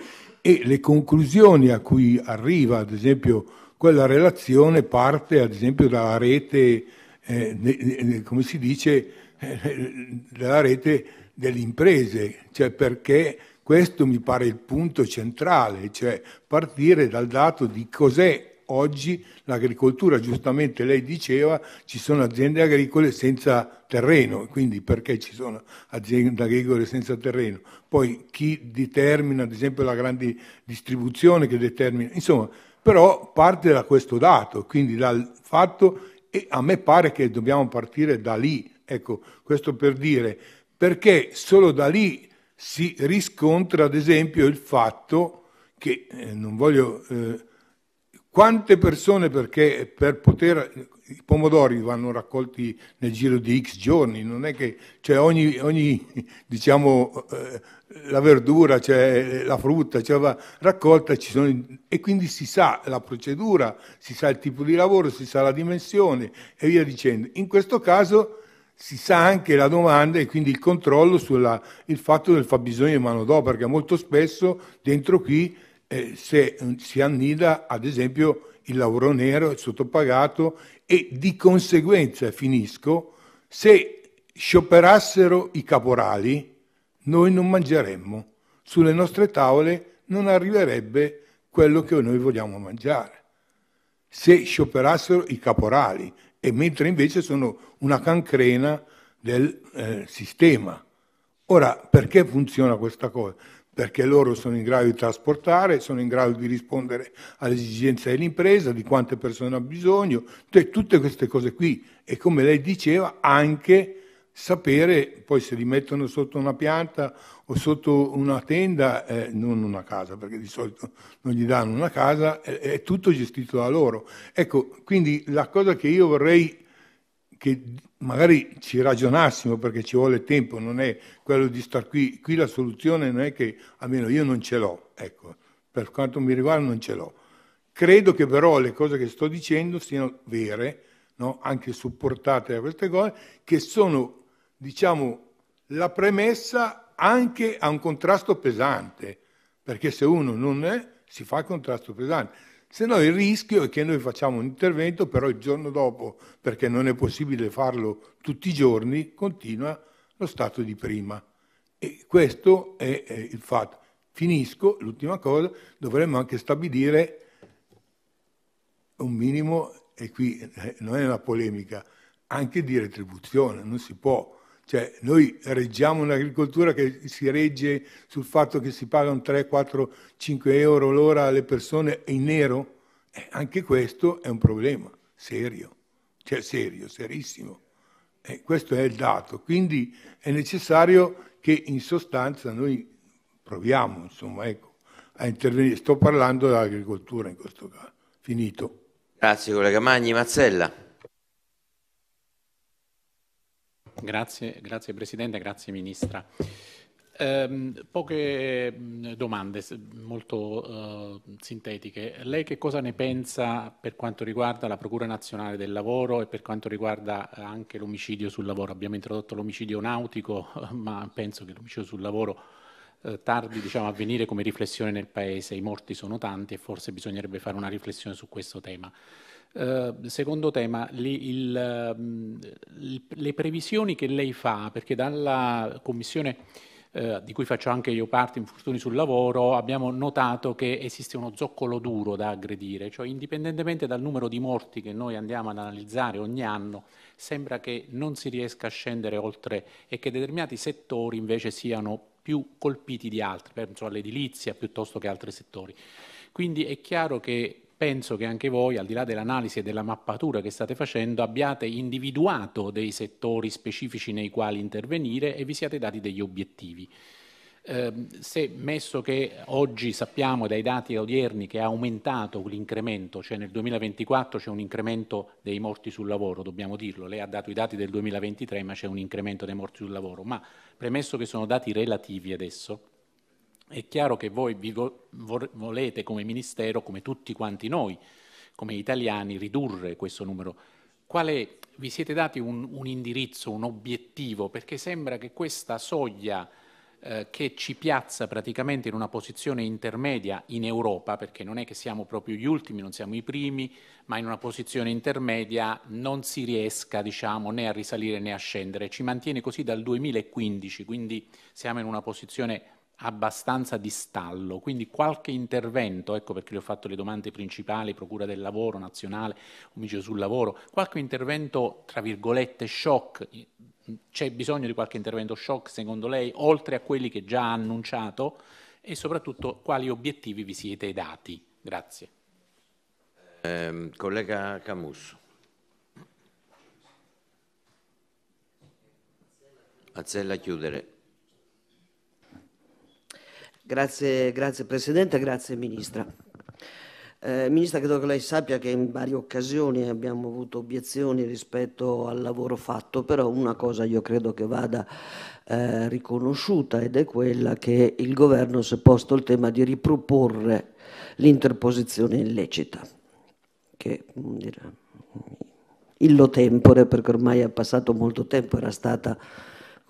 e le conclusioni a cui arriva, ad esempio, quella relazione parte, ad esempio, dalla rete, eh, ne, ne, come si dice, eh, della rete delle imprese, cioè perché questo mi pare il punto centrale, cioè partire dal dato di cos'è oggi l'agricoltura. Giustamente lei diceva ci sono aziende agricole senza terreno, quindi perché ci sono aziende agricole senza terreno? Poi chi determina, ad esempio, la grande distribuzione che determina, insomma, però parte da questo dato, quindi dal fatto e a me pare che dobbiamo partire da lì, Ecco, questo per dire perché solo da lì si riscontra, ad esempio, il fatto che eh, non voglio. Eh, quante persone, perché per poter. I pomodori vanno raccolti nel giro di X giorni, non è che. cioè ogni, ogni [laughs] diciamo. Eh, la verdura, cioè la frutta, cioè va raccolta, ci sono, e quindi si sa la procedura, si sa il tipo di lavoro, si sa la dimensione e via dicendo. In questo caso si sa anche la domanda e quindi il controllo sul fatto del fabbisogno di manodopera, perché molto spesso dentro qui eh, se, eh, si annida ad esempio il lavoro nero, il sottopagato e di conseguenza, finisco, se scioperassero i caporali, noi non mangeremmo, sulle nostre tavole non arriverebbe quello che noi vogliamo mangiare. Se scioperassero i caporali, e mentre invece sono una cancrena del eh, sistema. Ora, perché funziona questa cosa? Perché loro sono in grado di trasportare, sono in grado di rispondere alle esigenze dell'impresa, di quante persone ha bisogno, tutte queste cose qui. E come lei diceva, anche sapere, poi se li mettono sotto una pianta o sotto una tenda, eh, non una casa, perché di solito non gli danno una casa, è, è tutto gestito da loro. Ecco, quindi la cosa che io vorrei che magari ci ragionassimo perché ci vuole tempo, non è quello di star qui, qui la soluzione non è che almeno io non ce l'ho, ecco, per quanto mi riguarda non ce l'ho. Credo che però le cose che sto dicendo siano vere, no? anche supportate da queste cose, che sono diciamo, la premessa anche a un contrasto pesante, perché se uno non è, si fa il contrasto pesante. Se no il rischio è che noi facciamo un intervento, però il giorno dopo, perché non è possibile farlo tutti i giorni, continua lo stato di prima. E questo è, il fatto. Finisco, l'ultima cosa, dovremmo anche stabilire un minimo, e qui eh, non è una polemica, anche di retribuzione, non si può cioè, noi reggiamo un'agricoltura che si regge sul fatto che si pagano 3, 4, 5 euro l'ora alle persone in nero? Eh, anche questo è un problema serio, cioè serio, serissimo. Eh, questo è il dato. Quindi è necessario che in sostanza noi proviamo, insomma, ecco, a intervenire. Sto parlando dell'agricoltura in questo caso. Finito. Grazie collega Magni. Mazzella. Grazie, grazie Presidente, grazie Ministra. Eh, poche mm, domande molto eh, sintetiche. Lei che cosa ne pensa per quanto riguarda la Procura Nazionale del Lavoro e per quanto riguarda eh, anche l'omicidio sul lavoro? Abbiamo introdotto l'omicidio nautico, [laughs] ma penso che l'omicidio sul lavoro eh, tardi diciamo, a venire come riflessione nel Paese. I morti sono tanti e forse bisognerebbe fare una riflessione su questo tema. Eh, secondo tema, li, il, um, le previsioni che lei fa, perché dalla commissione uh, di cui faccio anche io parte, infortuni sul lavoro, abbiamo notato che esiste uno zoccolo duro da aggredire, cioè indipendentemente dal numero di morti che noi andiamo ad analizzare ogni anno, sembra che non si riesca a scendere oltre e che determinati settori invece siano più colpiti di altri, penso all'edilizia piuttosto che altri settori. Quindi è chiaro che penso che anche voi, al di là dell'analisi e della mappatura che state facendo, abbiate individuato dei settori specifici nei quali intervenire e vi siate dati degli obiettivi. Eh, se messo che oggi sappiamo dai dati odierni che è aumentato l'incremento, cioè nel 2024 c'è un incremento dei morti sul lavoro, dobbiamo dirlo, lei ha dato i dati del 2023 ma c'è un incremento dei morti sul lavoro, ma premesso che sono dati relativi adesso, è chiaro che voi vi volete come Ministero, come tutti quanti noi, come italiani, ridurre questo numero. Quale, vi siete dati un, un indirizzo, un obiettivo? Perché sembra che questa soglia eh, che ci piazza praticamente in una posizione intermedia in Europa, perché non è che siamo proprio gli ultimi, non siamo i primi, ma in una posizione intermedia non si riesca diciamo, né a risalire né a scendere. Ci mantiene così dal 2015, quindi siamo in una posizione abbastanza di stallo, quindi qualche intervento, ecco perché le ho fatto le domande principali, Procura del Lavoro Nazionale, Omicidio sul Lavoro, qualche intervento, tra virgolette, shock, c'è bisogno di qualche intervento shock secondo lei, oltre a quelli che già ha annunciato e soprattutto quali obiettivi vi siete dati? Grazie. Eh, collega Camusso. Azzella chiudere. Grazie, grazie Presidente, grazie Ministra. Eh, Ministra, credo che lei sappia che in varie occasioni abbiamo avuto obiezioni rispetto al lavoro fatto, però una cosa io credo che vada eh, riconosciuta ed è quella che il Governo si è posto il tema di riproporre l'interposizione illecita, che dire, illo tempore, perché ormai è passato molto tempo, era stata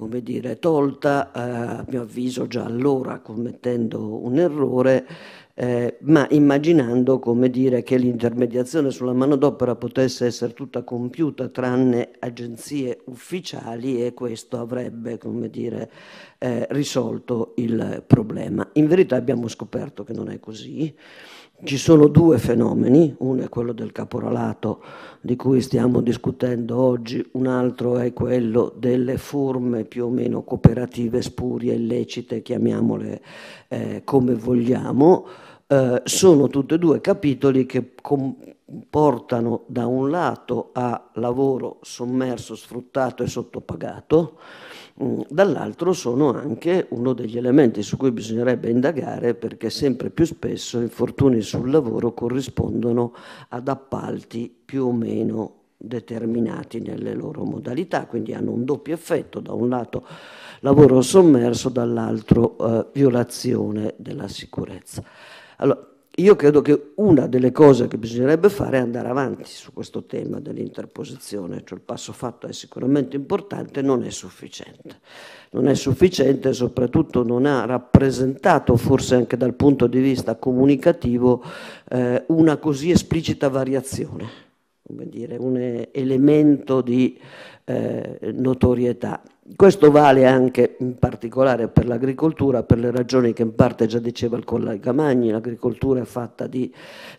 come dire, tolta, eh, a mio avviso già allora commettendo un errore, eh, ma immaginando come dire, che l'intermediazione sulla manodopera potesse essere tutta compiuta tranne agenzie ufficiali e questo avrebbe come dire, eh, risolto il problema. In verità abbiamo scoperto che non è così ci sono due fenomeni, uno è quello del caporalato di cui stiamo discutendo oggi, un altro è quello delle forme più o meno cooperative spurie, illecite, chiamiamole eh, come vogliamo. Eh, sono tutti e due capitoli che portano da un lato a lavoro sommerso, sfruttato e sottopagato, Mm, dall'altro sono anche uno degli elementi su cui bisognerebbe indagare perché sempre più spesso infortuni sul lavoro corrispondono ad appalti più o meno determinati nelle loro modalità, quindi hanno un doppio effetto, da un lato lavoro sommerso, dall'altro eh, violazione della sicurezza. Allora, io credo che una delle cose che bisognerebbe fare è andare avanti su questo tema dell'interposizione, cioè il passo fatto è sicuramente importante, non è sufficiente. Non è sufficiente e soprattutto non ha rappresentato, forse anche dal punto di vista comunicativo, eh, una così esplicita variazione, come dire, un elemento di eh, notorietà. Questo vale anche in particolare per l'agricoltura, per le ragioni che in parte già diceva il collega Magni, l'agricoltura è fatta di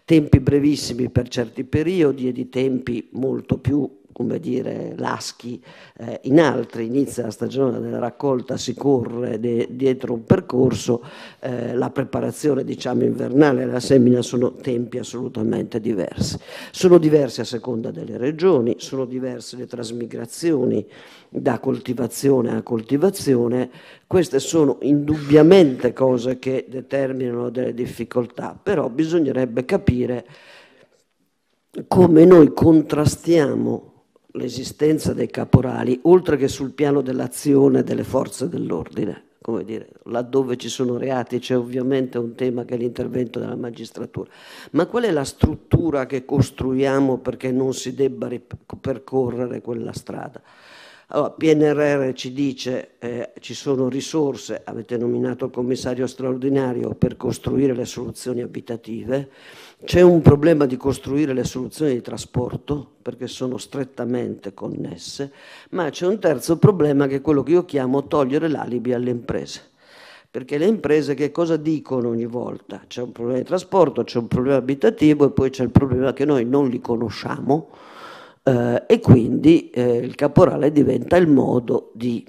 tempi brevissimi per certi periodi e di tempi molto più come dire, laschi eh, in altri, inizia la stagione della raccolta, si corre de dietro un percorso, eh, la preparazione diciamo invernale e la semina sono tempi assolutamente diversi. Sono diversi a seconda delle regioni, sono diverse le trasmigrazioni, da coltivazione a coltivazione, queste sono indubbiamente cose che determinano delle difficoltà, però bisognerebbe capire come noi contrastiamo l'esistenza dei caporali, oltre che sul piano dell'azione delle forze dell'ordine. Come dire, laddove ci sono reati c'è ovviamente un tema che è l'intervento della magistratura, ma qual è la struttura che costruiamo perché non si debba percorrere quella strada? Allora, PNRR ci dice eh, ci sono risorse, avete nominato il commissario straordinario per costruire le soluzioni abitative, c'è un problema di costruire le soluzioni di trasporto perché sono strettamente connesse, ma c'è un terzo problema che è quello che io chiamo togliere l'alibi alle imprese perché le imprese che cosa dicono ogni volta? C'è un problema di trasporto, c'è un problema abitativo e poi c'è il problema che noi non li conosciamo, eh, e quindi eh, il caporale diventa il modo di...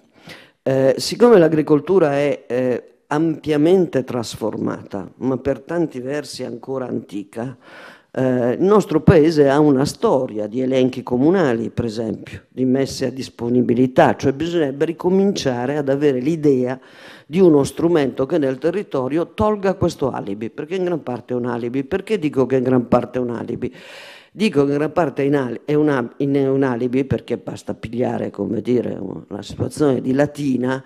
Eh, siccome l'agricoltura è eh, ampiamente trasformata, ma per tanti versi ancora antica, eh, il nostro paese ha una storia di elenchi comunali, per esempio, di messe a disponibilità, cioè bisognerebbe ricominciare ad avere l'idea di uno strumento che nel territorio tolga questo alibi, perché in gran parte è un alibi. Perché dico che in gran parte è un alibi? Dico che in gran parte è un, alibi perché basta pigliare dire, una situazione di Latina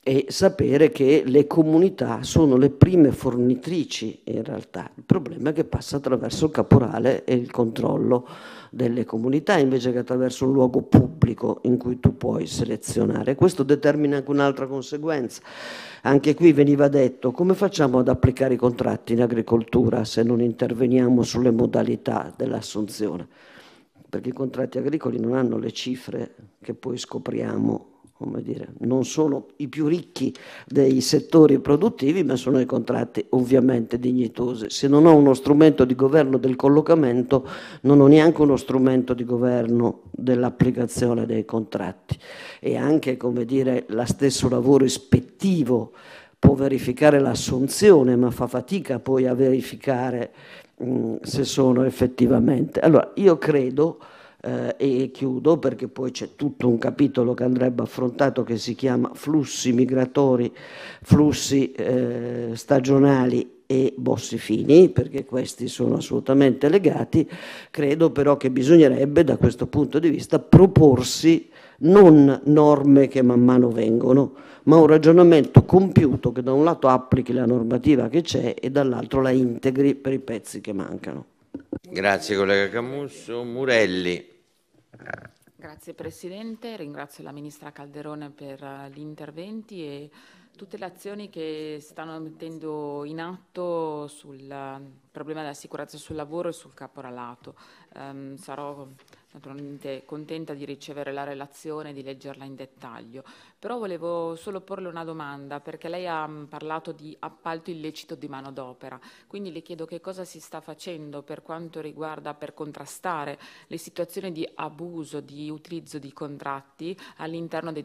e sapere che le comunità sono le prime fornitrici in realtà. Il problema è che passa attraverso il caporale e il controllo delle comunità invece che attraverso un luogo pubblico in cui tu puoi selezionare. Questo determina anche un'altra conseguenza. Anche qui veniva detto come facciamo ad applicare i contratti in agricoltura se non interveniamo sulle modalità dell'assunzione? Perché i contratti agricoli non hanno le cifre che poi scopriamo come dire, non sono i più ricchi dei settori produttivi, ma sono i contratti ovviamente dignitosi. Se non ho uno strumento di governo del collocamento, non ho neanche uno strumento di governo dell'applicazione dei contratti. E anche, come dire, la stesso lavoro ispettivo può verificare l'assunzione, ma fa fatica poi a verificare mh, se sono effettivamente. Allora, io credo eh, e chiudo perché poi c'è tutto un capitolo che andrebbe affrontato che si chiama flussi migratori, flussi eh, stagionali e Bossi Fini, perché questi sono assolutamente legati, credo però che bisognerebbe da questo punto di vista proporsi non norme che man mano vengono, ma un ragionamento compiuto che da un lato applichi la normativa che c'è e dall'altro la integri per i pezzi che mancano. Grazie collega Camusso. Murelli. Grazie Presidente, ringrazio la Ministra Calderone per eh, gli interventi e tutte le azioni che stanno mettendo in atto sul eh, problema della sicurezza sul lavoro e sul caporalato. Um, sarò naturalmente contenta di ricevere la relazione e di leggerla in dettaglio però volevo solo porle una domanda perché lei ha mm, parlato di appalto illecito di manodopera, quindi le chiedo che cosa si sta facendo per quanto riguarda per contrastare le situazioni di abuso, di utilizzo di contratti all'interno dei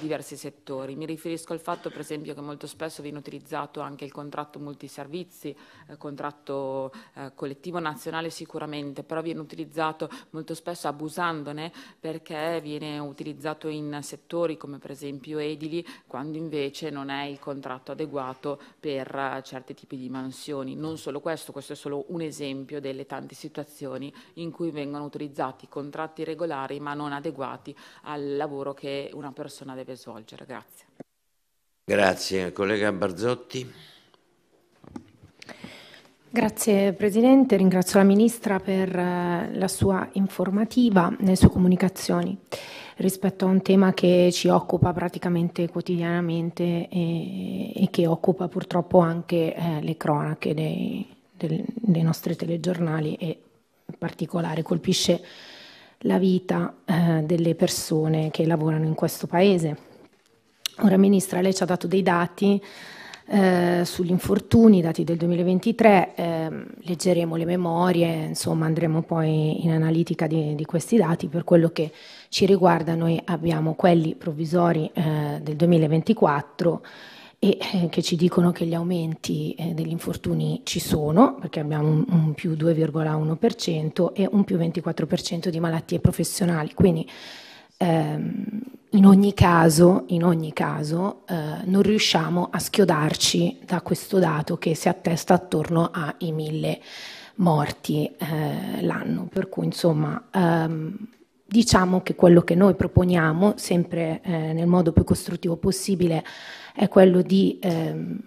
diversi settori. Mi riferisco al fatto per esempio che molto spesso viene utilizzato anche il contratto multiservizi, eh, contratto eh, collettivo nazionale sicuramente, però viene utilizzato molto spesso abusandone perché viene utilizzato in settori come per esempio esempio edili, quando invece non è il contratto adeguato per eh, certi tipi di mansioni. Non solo questo, questo è solo un esempio delle tante situazioni in cui vengono utilizzati contratti regolari ma non adeguati al lavoro che una persona deve svolgere. Grazie. Grazie. Collega Barzotti. Grazie Presidente, ringrazio la Ministra per eh, la sua informativa, le sue comunicazioni rispetto a un tema che ci occupa praticamente quotidianamente e, e che occupa purtroppo anche eh, le cronache dei, del, dei, nostri telegiornali e in particolare colpisce la vita eh, delle persone che lavorano in questo Paese. Ora Ministra, lei ci ha dato dei dati eh, sugli infortuni, dati del 2023, eh, leggeremo le memorie, insomma andremo poi in analitica di, di, questi dati. Per quello che ci riguarda noi abbiamo quelli provvisori eh, del 2024 e eh, che ci dicono che gli aumenti eh, degli infortuni ci sono, perché abbiamo un, un più 2,1% e un più 24% di malattie professionali. Quindi ehm, in ogni caso, in ogni caso eh, non riusciamo a schiodarci da questo dato che si attesta attorno ai mille morti eh, l'anno. Per cui, insomma, ehm, diciamo che quello che noi proponiamo, sempre eh, nel modo più costruttivo possibile, è quello di ehm,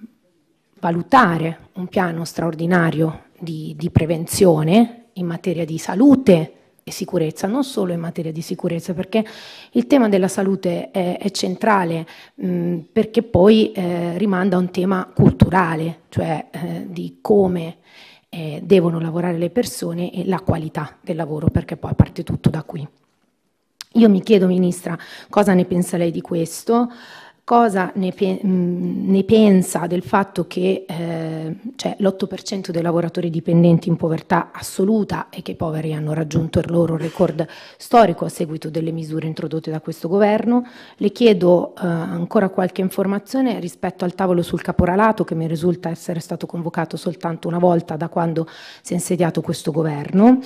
valutare un piano straordinario di, di prevenzione in materia di salute e sicurezza, non solo in materia di sicurezza, perché il tema della salute è, è centrale, mh, mm, perché poi eh, rimanda a un tema culturale, cioè eh, di come eh, devono lavorare le persone e la qualità del lavoro, perché poi parte tutto da qui. Io mi chiedo, Ministra, cosa ne pensa lei di questo? Cosa ne, pe- mm, ne pensa del fatto che eh, c'è cioè, l'8% dei lavoratori dipendenti in povertà assoluta e che i poveri hanno raggiunto il loro record storico a seguito delle misure introdotte da questo governo? Le chiedo eh, ancora qualche informazione rispetto al tavolo sul caporalato che mi risulta essere stato convocato soltanto una volta da quando si è insediato questo governo.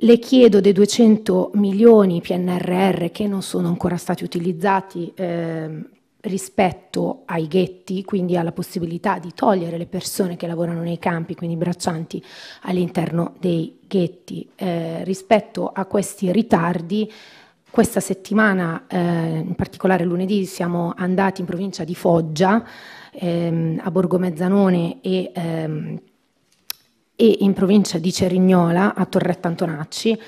Le chiedo dei 200 milioni PNRR che non sono ancora stati utilizzati eh, rispetto ai ghetti, quindi alla possibilità di togliere le persone che lavorano nei campi, quindi i braccianti, all'interno dei ghetti. Eh, rispetto a questi ritardi, questa settimana, eh, in particolare lunedì, siamo andati in provincia di Foggia, ehm, a Borgo Mezzanone e... Ehm, e in provincia di Cerignola, a Torretta Antonacci,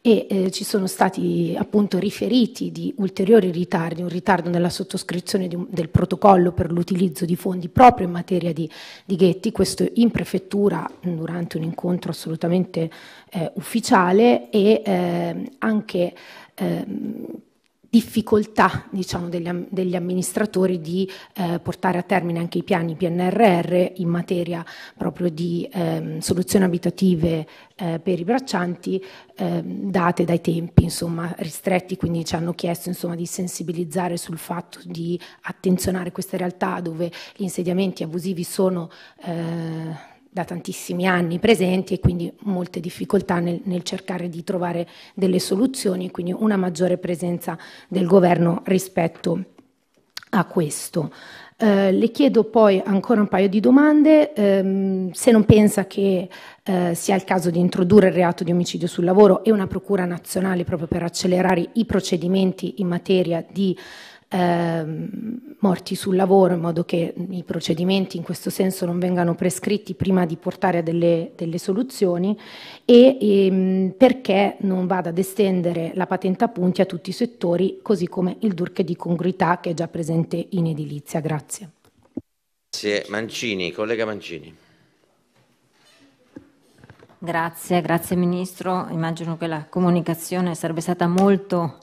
e eh, ci sono stati appunto riferiti di ulteriori ritardi, un ritardo nella sottoscrizione un, del protocollo per l'utilizzo di fondi proprio in materia di, di ghetti, questo in prefettura durante un incontro assolutamente eh, ufficiale e eh, anche ehm, difficoltà diciamo, degli, degli, amministratori di eh, portare a termine anche i piani PNRR in materia proprio di ehm, soluzioni abitative eh, per i braccianti eh, date dai tempi insomma, ristretti, quindi ci hanno chiesto insomma, di sensibilizzare sul fatto di attenzionare queste realtà dove gli insediamenti abusivi sono eh, da tantissimi anni presenti e quindi molte difficoltà nel, nel, cercare di trovare delle soluzioni, quindi una maggiore presenza del governo rispetto a questo. Eh, le chiedo poi ancora un paio di domande, ehm, se non pensa che eh, sia il caso di introdurre il reato di omicidio sul lavoro e una procura nazionale proprio per accelerare i procedimenti in materia di ehm, morti sul lavoro, in modo che i procedimenti in questo senso non vengano prescritti prima di portare a delle, delle soluzioni e ehm, perché non vada ad estendere la patente a punti a tutti i settori, così come il DURC di congruità che è già presente in edilizia. Grazie. Grazie. Mancini, collega Mancini. Grazie, grazie Ministro. Immagino che la comunicazione sarebbe stata molto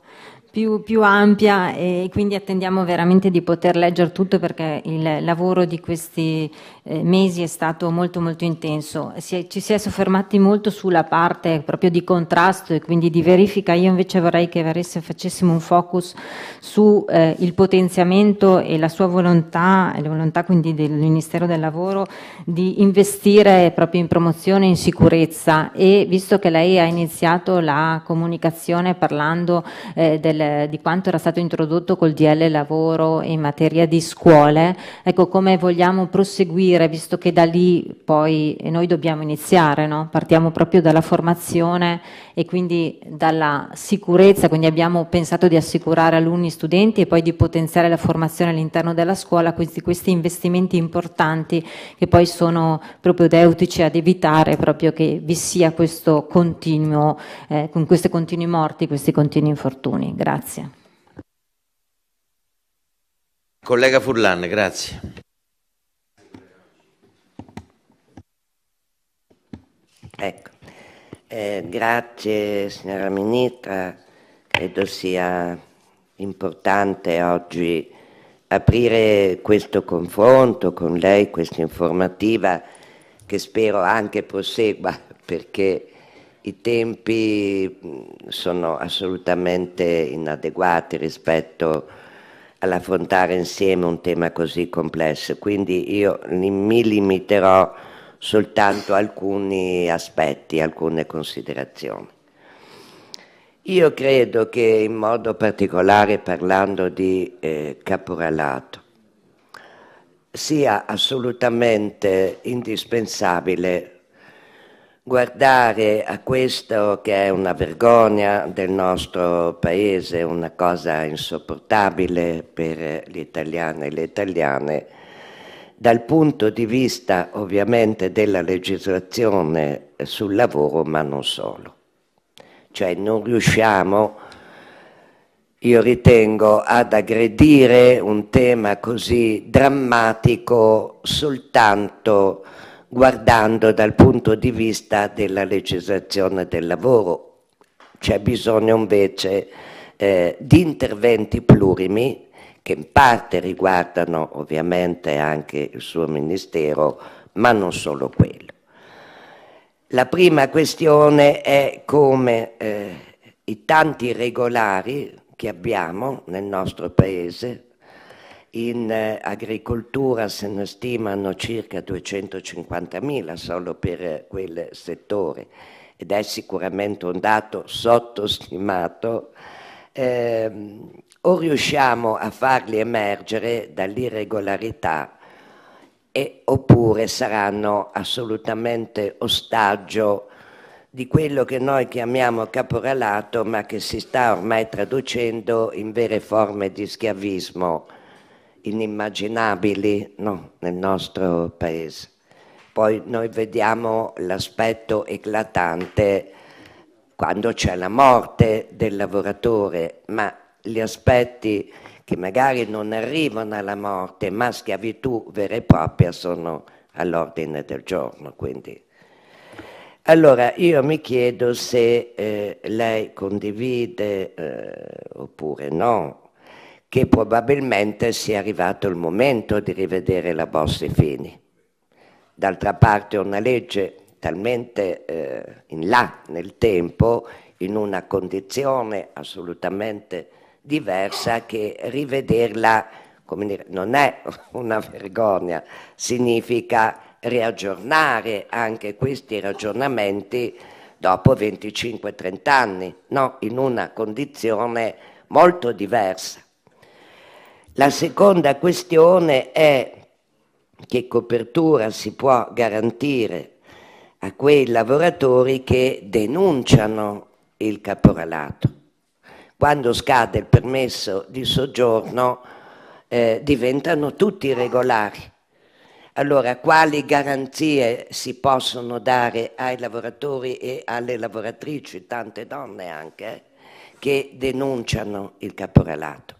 più, più, ampia e quindi attendiamo veramente di poter leggere tutto perché il lavoro di questi eh, mesi è stato molto molto intenso. Si è, ci si è soffermati molto sulla parte proprio di contrasto e quindi di verifica. Io invece vorrei che varesse, facessimo un focus sul eh, potenziamento e la sua volontà, e la volontà quindi del Ministero del Lavoro, di investire proprio in promozione e in sicurezza. E visto che lei ha iniziato la comunicazione parlando eh, del, di quanto era stato introdotto col DL Lavoro in materia di scuole, ecco come vogliamo proseguire partire, visto che da lì poi noi dobbiamo iniziare, no? partiamo proprio dalla formazione e quindi dalla sicurezza, quindi abbiamo pensato di assicurare alunni, e studenti e poi di potenziare la formazione all'interno della scuola, questi, questi investimenti importanti che poi sono propedeutici ad evitare proprio che vi sia questo continuo, eh, con queste continui morti, questi continui infortuni. Grazie. Collega Furlan, grazie. Ecco. Eh, grazie signora Ministra, credo sia importante oggi aprire questo confronto con lei, questa informativa che spero anche prosegua [laughs] perché i tempi mm, sono assolutamente inadeguati rispetto all'affrontare insieme un tema così complesso, quindi io mi limiterò a soltanto alcuni aspetti, alcune considerazioni. Io credo che in modo particolare parlando di eh, caporalato sia assolutamente indispensabile guardare a questo che è una vergogna del nostro paese, una cosa insopportabile per gli italiani e le italiane, dal punto di vista ovviamente della legislazione sul lavoro, ma non solo. Cioè non riusciamo, io ritengo, ad aggredire un tema così drammatico soltanto guardando dal punto di vista della legislazione del lavoro. C'è bisogno invece eh, di interventi plurimi che in parte riguardano ovviamente anche il suo ministero, ma non solo quello. La prima questione è come eh, i tanti regolari che abbiamo nel nostro paese, in eh, agricoltura se ne stimano circa 250.000 solo per eh, quel settore ed è sicuramente un dato sottostimato. Eh, o riusciamo a farli emergere dall'irregolarità e, oppure saranno assolutamente ostaggio di quello che noi chiamiamo caporalato ma che si sta ormai traducendo in vere forme di schiavismo inimmaginabili no, nel nostro paese. Poi noi vediamo l'aspetto eclatante quando c'è la morte del lavoratore, ma gli aspetti che magari non arrivano alla morte, ma schiavitù vera e propria, sono all'ordine del giorno. Quindi. Allora io mi chiedo se eh, lei condivide eh, oppure no, che probabilmente sia arrivato il momento di rivedere la Bossi Fini. D'altra parte è una legge talmente eh, in là nel tempo, in una condizione assolutamente diversa che rivederla, come dire, non è una vergogna, significa riaggiornare anche questi ragionamenti dopo 25-30 anni, no? in una condizione molto diversa. La seconda questione è che copertura si può garantire a quei lavoratori che denunciano il caporalato quando scade il permesso di soggiorno eh, diventano tutti regolari. Allora, quali garanzie si possono dare ai lavoratori e alle lavoratrici, tante donne anche, che denunciano il caporalato?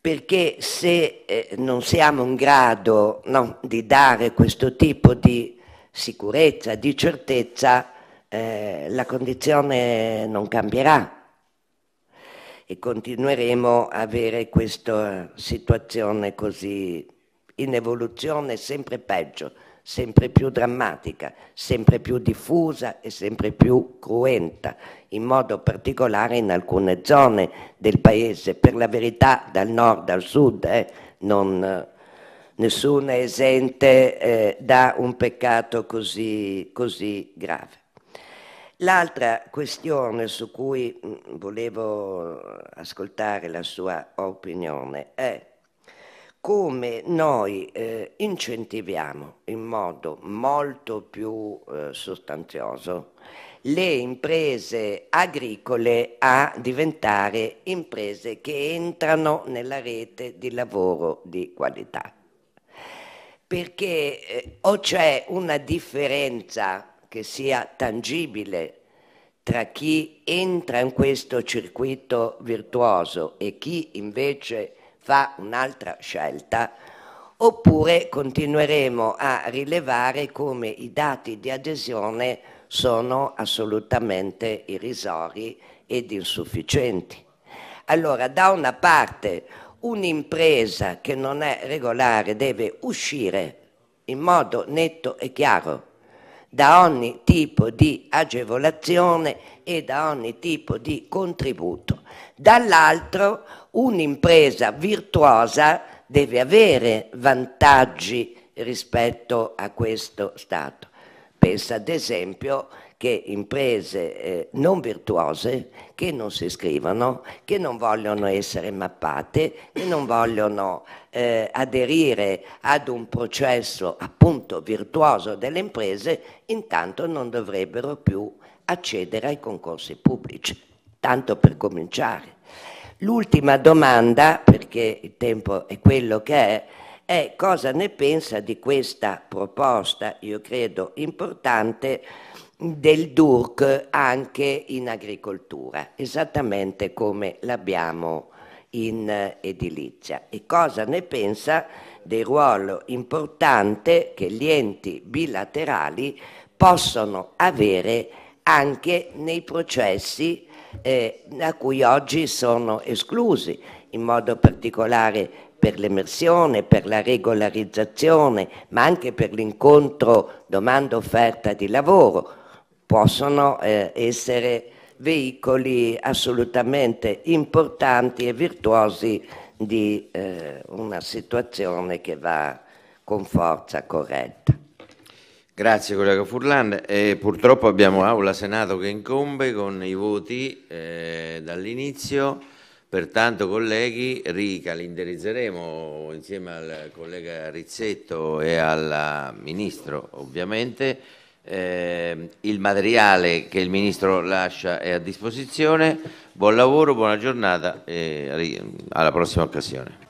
Perché se eh, non siamo in grado no, di dare questo tipo di sicurezza, di certezza, eh, la condizione non cambierà e continueremo a avere questa situazione così in evoluzione sempre peggio, sempre più drammatica, sempre più diffusa e sempre più cruenta, in modo particolare in alcune zone del paese, per la verità dal nord al sud, eh, non, nessuno è esente eh, da un peccato così, così grave. L'altra questione su cui mm, volevo ascoltare la sua opinione è come noi eh, incentiviamo in modo molto più eh, sostanzioso le imprese agricole a diventare imprese che entrano nella rete di lavoro di qualità. Perché eh, o c'è una differenza che sia tangibile tra chi entra in questo circuito virtuoso e chi invece fa un'altra scelta, oppure continueremo a rilevare come i dati di adesione sono assolutamente irrisori ed insufficienti. Allora, da una parte, un'impresa che non è regolare deve uscire in modo netto e chiaro da ogni tipo di agevolazione e da ogni tipo di contributo. Dall'altro un'impresa virtuosa deve avere vantaggi rispetto a questo Stato. Pensa ad esempio che imprese eh, non virtuose, che non si iscrivono, che non vogliono essere mappate, che non vogliono eh, aderire ad un processo appunto virtuoso delle imprese, intanto non dovrebbero più accedere ai concorsi pubblici, tanto per cominciare. L'ultima domanda, perché il tempo è quello che è, è cosa ne pensa di questa proposta, io credo importante, del DURC anche in agricoltura, esattamente come l'abbiamo in eh, edilizia e cosa ne pensa del ruolo importante che gli enti bilaterali possono avere anche nei processi eh, a cui oggi sono esclusi, in modo particolare per l'emersione, per la regolarizzazione, ma anche per l'incontro domanda-offerta di lavoro possono eh, essere veicoli assolutamente importanti e virtuosi di eh, una situazione che va con forza corretta. Grazie collega Furlan. E purtroppo abbiamo Aula Senato che incombe con i voti eh, dall'inizio, pertanto colleghi ricalendarizzeremo insieme al collega Rizzetto e al Ministro ovviamente eh, il materiale che il Ministro lascia è a disposizione. Buon lavoro, buona giornata e alla prossima occasione.